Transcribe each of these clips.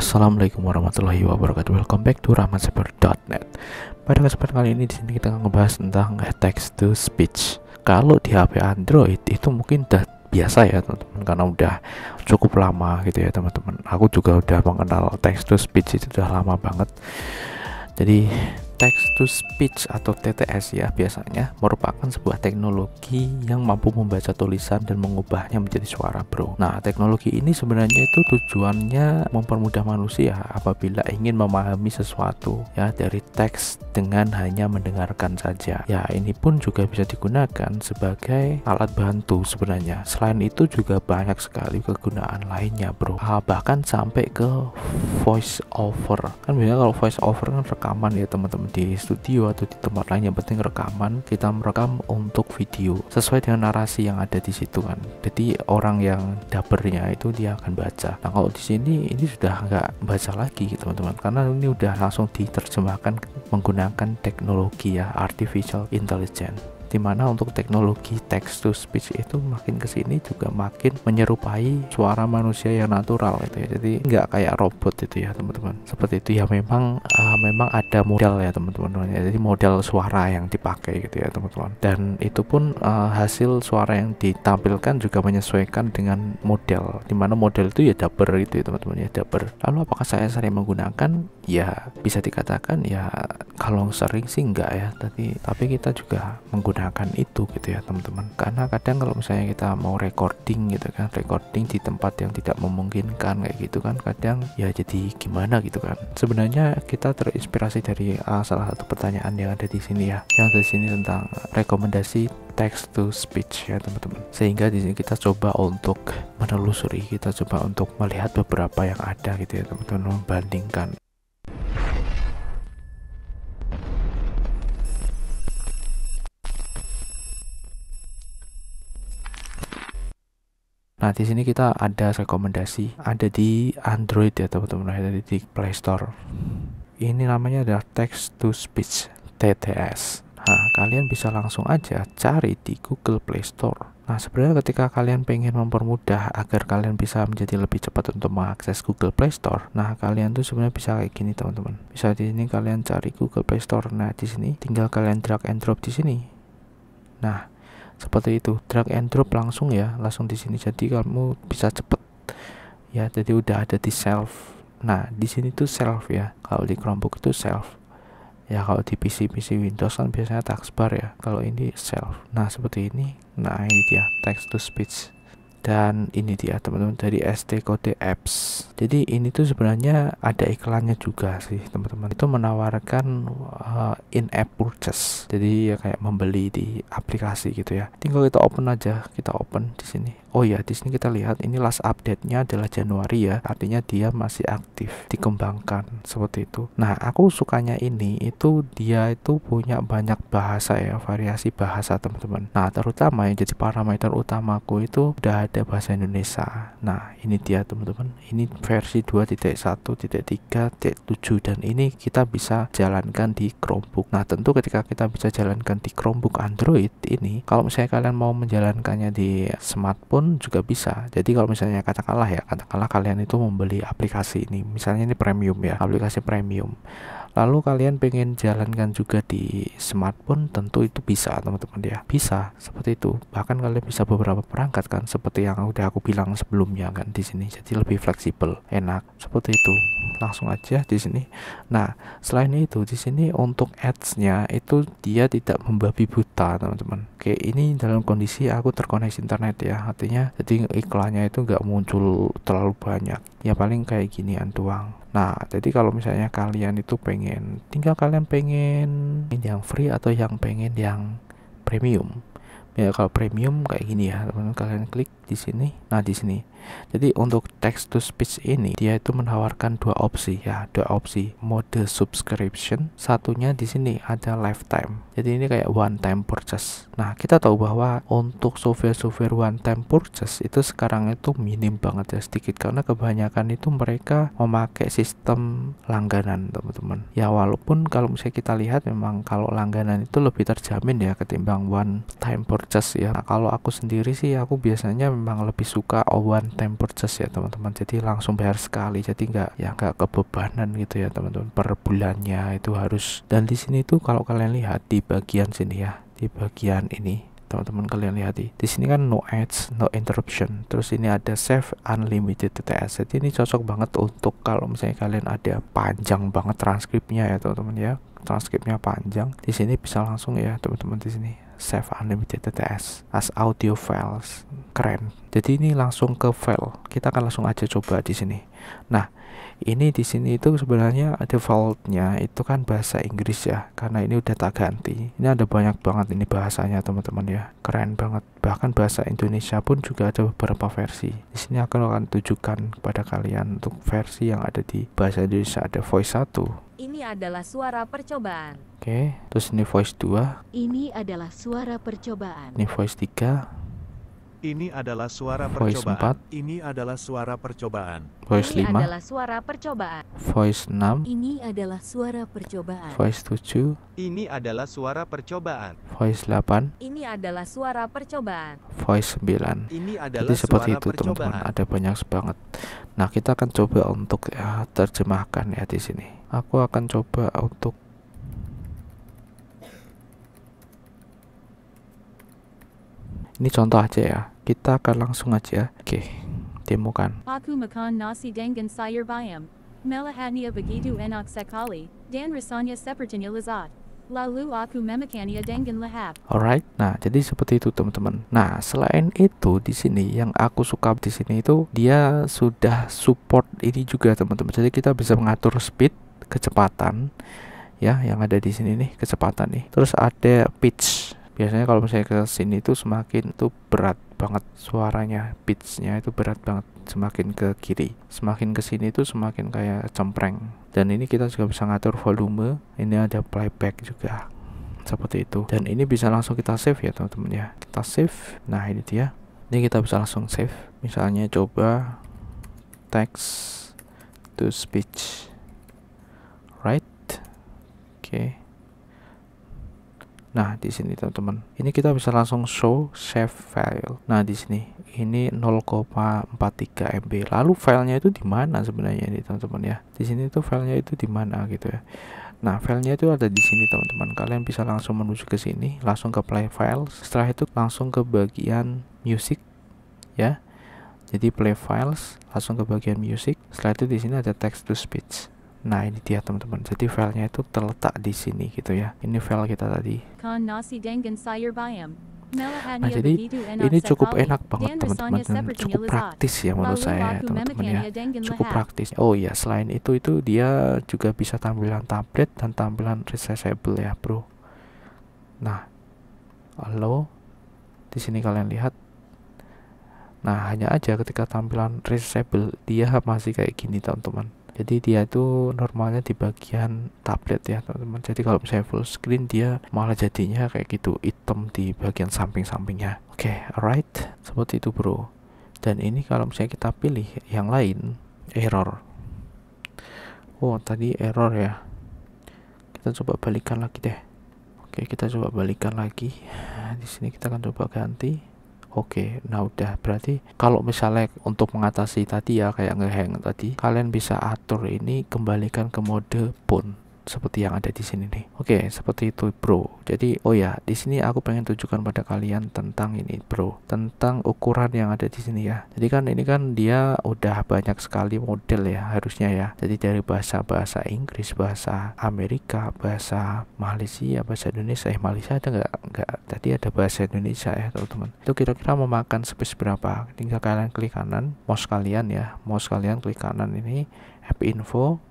Assalamualaikum warahmatullahi wabarakatuh. Welcome back to rahmatsaber.net. Pada kesempatan kali ini di sini kita akan membahas tentang text to speech. Kalau di HP Android itu mungkin udah biasa ya teman-teman karena udah cukup lama gitu ya teman-teman. Aku juga udah mengenal text to speech itu udah lama banget. Jadi text to speech atau TTS ya biasanya merupakan sebuah teknologi yang mampu membaca tulisan dan mengubahnya menjadi suara bro nah teknologi ini sebenarnya itu tujuannya mempermudah manusia apabila ingin memahami sesuatu ya dari teks dengan hanya mendengarkan saja ya ini pun juga bisa digunakan sebagai alat bantu sebenarnya selain itu juga banyak sekali kegunaan lainnya bro ah, bahkan sampai ke voice over kan biasanya kalau voice over kan rekaman ya teman-teman di studio atau di tempat lain yang penting rekaman kita merekam untuk video sesuai dengan narasi yang ada di situ kan jadi orang yang dabernya itu dia akan baca nah kalau di sini ini sudah nggak baca lagi gitu, teman-teman karena ini udah langsung diterjemahkan menggunakan teknologi ya artificial intelligence dimana untuk teknologi text to speech itu makin kesini juga makin menyerupai suara manusia yang natural gitu ya jadi nggak kayak robot itu ya teman-teman seperti itu ya memang uh, memang ada model ya teman-teman ya, jadi model suara yang dipakai gitu ya teman-teman dan itu pun uh, hasil suara yang ditampilkan juga menyesuaikan dengan model dimana model itu ya dapper gitu ya teman-teman ya dapper lalu apakah saya sering menggunakan ya bisa dikatakan ya kalau sering sih enggak ya tapi tapi kita juga menggunakan itu gitu ya teman-teman karena kadang kalau misalnya kita mau recording gitu kan recording di tempat yang tidak memungkinkan kayak gitu kan kadang ya jadi gimana gitu kan sebenarnya kita terinspirasi dari uh, salah satu pertanyaan yang ada di sini ya yang ada di sini tentang rekomendasi text to speech ya teman-teman sehingga di sini kita coba untuk menelusuri kita coba untuk melihat beberapa yang ada gitu ya teman-teman membandingkan Nah, di sini kita ada rekomendasi, ada di Android ya teman-teman, ada di Play Store. Ini namanya adalah Text to Speech TTS. Nah, kalian bisa langsung aja cari di Google Play Store. Nah, sebenarnya ketika kalian pengen mempermudah agar kalian bisa menjadi lebih cepat untuk mengakses Google Play Store, nah kalian tuh sebenarnya bisa kayak gini, teman-teman. Bisa di sini kalian cari Google Play Store. Nah, di sini tinggal kalian drag and drop di sini. Nah, seperti itu drag and drop langsung ya langsung di sini jadi kamu bisa cepet ya jadi udah ada di self nah di sini tuh self ya kalau di Chromebook itu self ya kalau di PC PC Windows kan biasanya taskbar ya kalau ini self nah seperti ini nah ini dia text to speech dan ini dia teman-teman dari ST Code Apps jadi ini tuh sebenarnya ada iklannya juga sih teman-teman itu menawarkan uh, in-app purchase jadi ya kayak membeli di aplikasi gitu ya tinggal kita open aja kita open di sini Oh ya, di sini kita lihat ini last update-nya adalah Januari ya. Artinya dia masih aktif dikembangkan seperti itu. Nah, aku sukanya ini itu dia itu punya banyak bahasa ya, variasi bahasa teman-teman. Nah, terutama yang jadi parameter utamaku itu udah ada bahasa Indonesia. Nah, ini dia teman-teman. Ini versi 2.1.3.7 dan ini kita bisa jalankan di Chromebook. Nah, tentu ketika kita bisa jalankan di Chromebook Android ini, kalau misalnya kalian mau menjalankannya di smartphone pun juga bisa jadi kalau misalnya katakanlah ya katakanlah kalian itu membeli aplikasi ini misalnya ini premium ya aplikasi premium lalu kalian pengen jalankan juga di smartphone tentu itu bisa teman-teman ya bisa seperti itu bahkan kalian bisa beberapa perangkat kan seperti yang udah aku bilang sebelumnya kan di sini jadi lebih fleksibel enak seperti itu langsung aja di sini nah selain itu di sini untuk ads-nya itu dia tidak membabi buta teman-teman oke ini dalam kondisi aku terkoneksi internet ya artinya jadi iklannya itu nggak muncul terlalu banyak ya paling kayak ginian doang nah jadi kalau misalnya kalian itu pengen tinggal kalian pengen yang free atau yang pengen yang premium ya kalau premium kayak gini ya teman-teman kalian klik di sini nah di sini jadi untuk text to speech ini dia itu menawarkan dua opsi ya, dua opsi mode subscription. Satunya di sini ada lifetime. Jadi ini kayak one time purchase. Nah, kita tahu bahwa untuk software-software one time purchase itu sekarang itu minim banget ya sedikit karena kebanyakan itu mereka memakai sistem langganan, teman-teman. Ya walaupun kalau misalnya kita lihat memang kalau langganan itu lebih terjamin ya ketimbang one time purchase ya. Nah, kalau aku sendiri sih aku biasanya memang lebih suka one time purchase ya teman-teman jadi langsung bayar sekali jadi nggak ya nggak kebebanan gitu ya teman-teman per bulannya itu harus dan di sini tuh kalau kalian lihat di bagian sini ya di bagian ini teman-teman kalian lihat di di sini kan no ads no interruption terus ini ada save unlimited TTS jadi ini cocok banget untuk kalau misalnya kalian ada panjang banget transkripnya ya teman-teman ya transkripnya panjang di sini bisa langsung ya teman-teman di sini save unlimited TTS as audio files keren jadi ini langsung ke file kita akan langsung aja coba di sini nah ini di sini itu sebenarnya defaultnya itu kan bahasa Inggris ya karena ini udah tak ganti ini ada banyak banget ini bahasanya teman-teman ya keren banget bahkan bahasa Indonesia pun juga ada beberapa versi di sini akan akan tunjukkan kepada kalian untuk versi yang ada di bahasa Indonesia ada voice 1 ini adalah suara percobaan oke okay. terus ini voice 2 ini adalah suara percobaan ini voice 3 ini adalah suara Voice percobaan. 4. Ini adalah suara percobaan. Voice 5. Ini adalah suara percobaan. Voice 6. Ini adalah suara percobaan. Voice 7. Ini adalah suara percobaan. Voice 8. Ini adalah suara percobaan. Voice 9. Ini adalah Jadi seperti suara itu teman-teman, ada banyak banget. Nah, kita akan coba untuk ya terjemahkan ya di sini. Aku akan coba untuk Ini contoh aja ya. Kita akan langsung aja. Oke, okay. kan Aku makan nasi dengan sayur bayam. Melahatnya begitu enak sekali, dan rasanya sepertinya lezat. Lalu aku memakannya dengan lahap. Alright, nah jadi seperti itu teman-teman. Nah selain itu di sini yang aku suka di sini itu dia sudah support ini juga teman-teman. Jadi kita bisa mengatur speed kecepatan ya yang ada di sini nih kecepatan nih. Terus ada pitch biasanya kalau misalnya ke sini itu semakin itu berat banget suaranya pitchnya itu berat banget semakin ke kiri semakin ke sini itu semakin kayak cempreng dan ini kita juga bisa ngatur volume ini ada playback juga seperti itu dan ini bisa langsung kita save ya teman-teman ya kita save nah ini dia ini kita bisa langsung save misalnya coba text to speech right oke okay. Nah, di sini teman-teman. Ini kita bisa langsung show save file. Nah, di sini ini 0,43 MB. Lalu filenya itu di mana sebenarnya ini teman-teman ya? Di sini itu filenya itu di mana gitu ya. Nah, filenya itu ada di sini teman-teman. Kalian bisa langsung menuju ke sini, langsung ke play files Setelah itu langsung ke bagian music ya. Jadi play files, langsung ke bagian music. Setelah itu di sini ada text to speech. Nah ini dia teman-teman. Jadi filenya itu terletak di sini gitu ya. Ini file kita tadi. Kan nah jadi ini cukup enak banget teman-teman dan cukup praktis ya menurut saya teman-teman ya. Cukup praktis. Oh ya selain itu itu dia juga bisa tampilan tablet dan tampilan resizable ya bro. Nah halo di sini kalian lihat Nah, hanya aja ketika tampilan resizable dia masih kayak gini teman-teman jadi dia itu normalnya di bagian tablet ya teman-teman jadi kalau misalnya full screen dia malah jadinya kayak gitu hitam di bagian samping-sampingnya oke okay, alright seperti itu bro dan ini kalau misalnya kita pilih yang lain error oh tadi error ya kita coba balikan lagi deh oke okay, kita coba balikan lagi di sini kita akan coba ganti Oke, nah udah berarti kalau misalnya untuk mengatasi tadi ya kayak ngehang tadi, kalian bisa atur ini kembalikan ke mode pun seperti yang ada di sini nih. Oke, seperti itu, Bro. Jadi, oh ya, di sini aku pengen tunjukkan pada kalian tentang ini, Bro. Tentang ukuran yang ada di sini ya. Jadi kan ini kan dia udah banyak sekali model ya harusnya ya. Jadi dari bahasa-bahasa Inggris, bahasa Amerika, bahasa Malaysia, bahasa Indonesia. Eh, Malaysia ada nggak? Nggak. Tadi ada bahasa Indonesia ya, teman-teman. Itu kira-kira memakan space berapa? Tinggal kalian klik kanan, mouse kalian ya. Mouse kalian klik kanan ini app info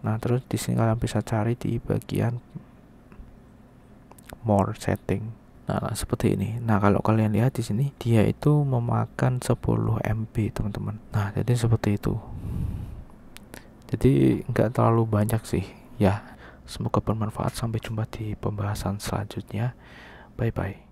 nah terus di sini kalian bisa cari di bagian more setting nah, nah seperti ini nah kalau kalian lihat di sini dia itu memakan 10 MB teman-teman nah jadi seperti itu jadi enggak terlalu banyak sih ya semoga bermanfaat sampai jumpa di pembahasan selanjutnya bye bye